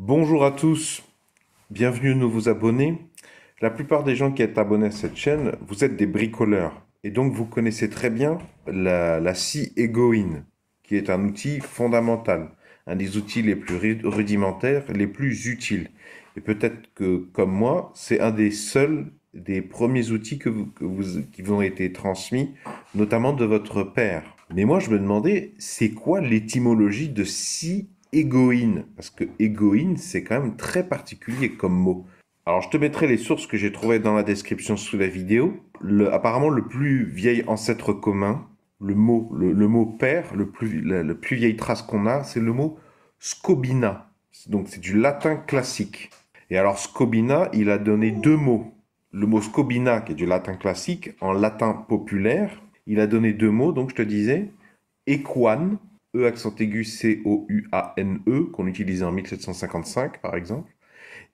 Bonjour à tous, bienvenue vous abonnés. La plupart des gens qui êtes abonnés à cette chaîne, vous êtes des bricoleurs. Et donc vous connaissez très bien la, la scie égoïne, qui est un outil fondamental, un des outils les plus rudimentaires, les plus utiles. Et peut-être que, comme moi, c'est un des seuls, des premiers outils qui vous ont été transmis, notamment de votre père. Mais moi, je me demandais, c'est quoi l'étymologie de scie égoïne, parce que égoïne, c'est quand même très particulier comme mot. Alors je te mettrai les sources que j'ai trouvées dans la description sous la vidéo. apparemment le plus vieil ancêtre commun, le mot, le, mot père, le plus, la, plus vieille trace qu'on a, c'est le mot scobina. Donc c'est du latin classique. Et alors scobina, il a donné deux mots. Le mot scobina, qui est du latin classique, en latin populaire, il a donné deux mots, donc je te disais, equan, E accent aigu C-O-U-A-N-E, qu'on utilisait en 1755 par exemple,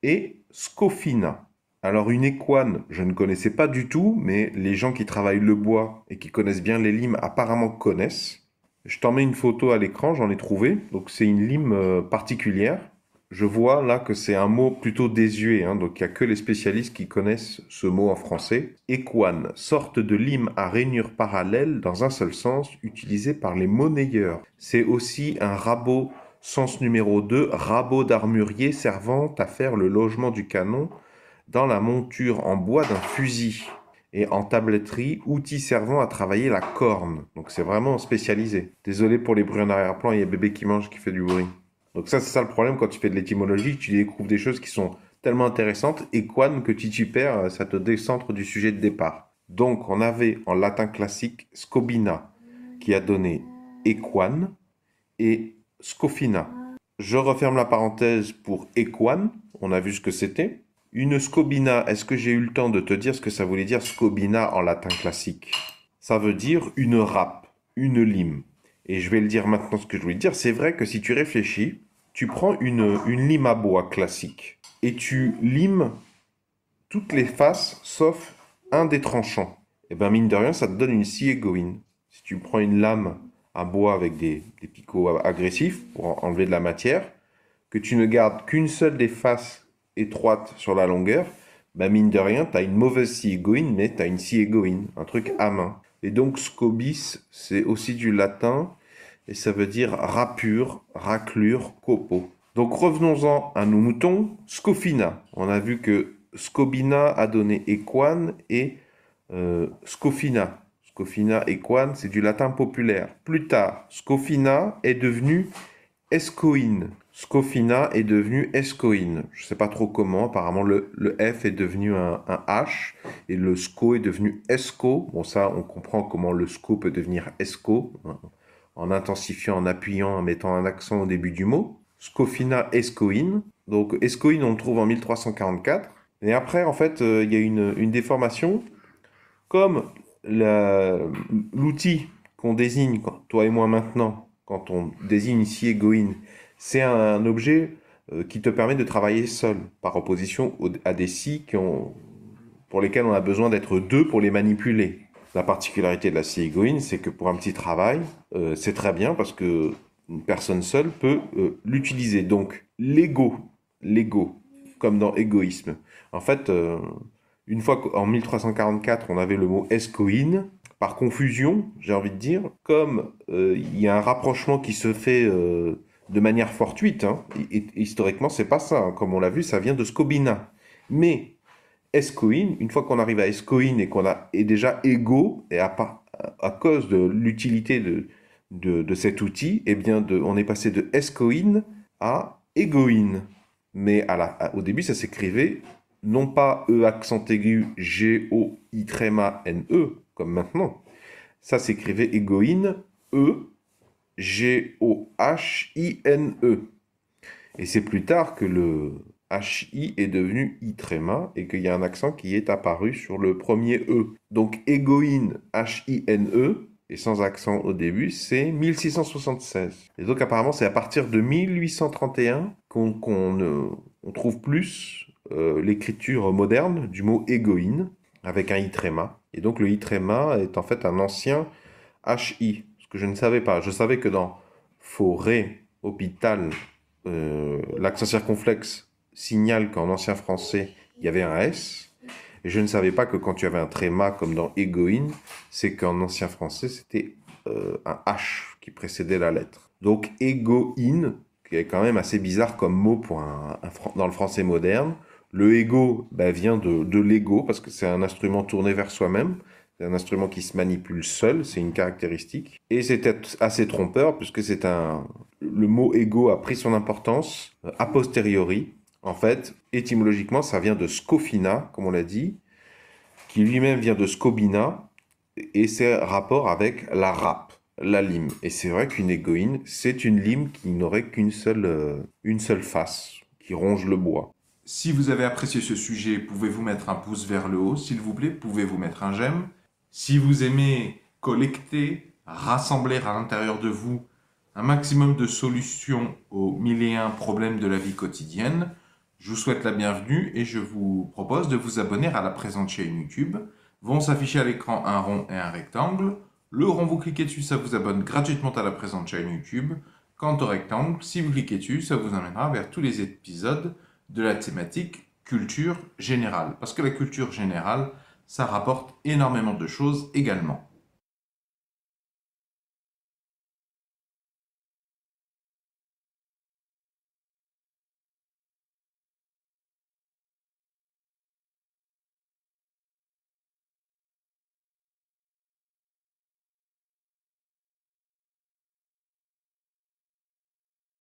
et Scofina. Alors une équane, je ne connaissais pas du tout, mais les gens qui travaillent le bois et qui connaissent bien les limes apparemment connaissent. Je t'en mets une photo à l'écran, j'en ai trouvé. Donc c'est une lime euh, particulière je vois là que c'est un mot plutôt désuet, hein. donc il n'y a que les spécialistes qui connaissent ce mot en français. Équane, sorte de lime à rainure parallèle dans un seul sens, utilisé par les monnayeurs. C'est aussi un rabot, sens numéro 2, rabot d'armurier servant à faire le logement du canon dans la monture en bois d'un fusil. Et en tabletterie, outil servant à travailler la corne. Donc c'est vraiment spécialisé. Désolé pour les bruits en arrière-plan, il y a bébé qui mange qui fait du bruit. Donc ça, c'est ça le problème quand tu fais de l'étymologie, tu découvres des choses qui sont tellement intéressantes et que tu t'y perds, euh, ça te décentre du sujet de départ. Donc on avait en latin classique scobina qui a donné equan et scofina. Je referme la parenthèse pour equan, on a vu ce que c'était. Une scobina, est-ce que j'ai eu le temps de te dire ce que ça voulait dire scobina en latin classique Ça veut dire une râpe, une lime et je vais le dire maintenant ce que je voulais dire, c'est vrai que si tu réfléchis, tu prends une, une lime à bois classique et tu limes toutes les faces sauf un des tranchants. Et eh bien mine de rien, ça te donne une scie égoïne. Si tu prends une lame à bois avec des, picots agressifs pour enlever de la matière, que tu ne gardes qu'une seule des faces étroites sur la longueur, bien mine de rien, tu as une mauvaise scie égoïne, mais tu as une scie égoïne, un truc à main. Et donc scobis, c'est aussi du latin, et ça veut dire rapure, raclure, copeau. Donc revenons-en à nos moutons. Scofina, on a vu que Scobina a donné equan et euh, Scofina. Scofina, equan, c'est du latin populaire. Plus tard, Scofina est devenu Escoïne. Scofina est devenu Escoine. Je ne sais pas trop comment. Apparemment, le, F est devenu un, H et le SCO est devenu ESCO. Bon, ça, on comprend comment le SCO peut devenir ESCO hein, en intensifiant, en appuyant, en mettant un accent au début du mot. Scofina, Escoin. Donc, Escoin, on le trouve en 1344. Et après, en fait, euh, il y a une, déformation. Comme l'outil qu'on désigne, toi et moi maintenant, quand on désigne ici Egoin, c'est un objet euh, qui te permet de travailler seul, par opposition à des scies qui ont, pour lesquelles on a besoin d'être deux pour les manipuler. La particularité de la scie égoïne, c'est que pour un petit travail, euh, c'est très bien parce que une personne seule peut euh, l'utiliser. Donc l'ego, l'ego, comme dans égoïsme. En fait, une fois qu'en 1344, on avait le mot escoïne, par confusion, j'ai envie de dire, comme il y a un rapprochement qui se fait de manière fortuite. Hein. historiquement, c'est pas ça. Hein. Comme on l'a vu, ça vient de Scobina. Mais Escoin, une fois qu'on arrive à Escoin et qu'on est déjà égaux, et à, cause de l'utilité de, de, cet outil, eh bien on est passé de Escoin à Egoin. Mais au début, ça s'écrivait non pas E accent aigu G O I tréma e N E, comme maintenant. Ça s'écrivait Egoin, E, G-O-H-I-N-E. Et c'est plus tard que le H-I est devenu I tréma et qu'il y a un accent qui est apparu sur le premier E. Donc égoïne H-I-N-E et sans accent au début, c'est 1676. Et donc apparemment c'est à partir de 1831 qu'on trouve plus euh, l'écriture moderne du mot égoïne avec un I tréma. Et donc le I tréma est en fait un ancien H-I- je ne savais pas. Je savais que dans Forêt, Hôpital, euh, l'accent circonflexe signale qu'en ancien français, il y avait un S. Et je ne savais pas que quand tu avais un tréma, comme dans égoïne, c'est qu'en ancien français, c'était euh, un H qui précédait la lettre. Donc égoïne, qui est quand même assez bizarre comme mot pour dans le français moderne. Le ego bah, vient de, de l'ego, parce que c'est un instrument tourné vers soi-même. C'est un instrument qui se manipule seul, c'est une caractéristique. Et c'était assez trompeur puisque c'est un, le mot ego a pris son importance euh, a posteriori. En fait, étymologiquement, ça vient de scofina, comme on l'a dit, qui lui-même vient de scobina, et c'est rapport avec la râpe, la lime. Et c'est vrai qu'une égoïne, c'est une lime qui n'aurait qu'une seule, euh, une seule face, qui ronge le bois. Si vous avez apprécié ce sujet, pouvez-vous mettre un pouce vers le haut, s'il vous plaît, pouvez-vous mettre un j'aime. Si vous aimez collecter, rassembler à l'intérieur de vous un maximum de solutions aux mille et un problèmes de la vie quotidienne, je vous souhaite la bienvenue et je vous propose de vous abonner à la présente chaîne YouTube. Vont s'afficher à l'écran un rond et un rectangle. Le rond, vous cliquez dessus, ça vous abonne gratuitement à la présente chaîne YouTube. Quant au rectangle, si vous cliquez dessus, ça vous amènera vers tous les épisodes de la thématique culture générale. Parce que la culture générale, ça rapporte énormément de choses également.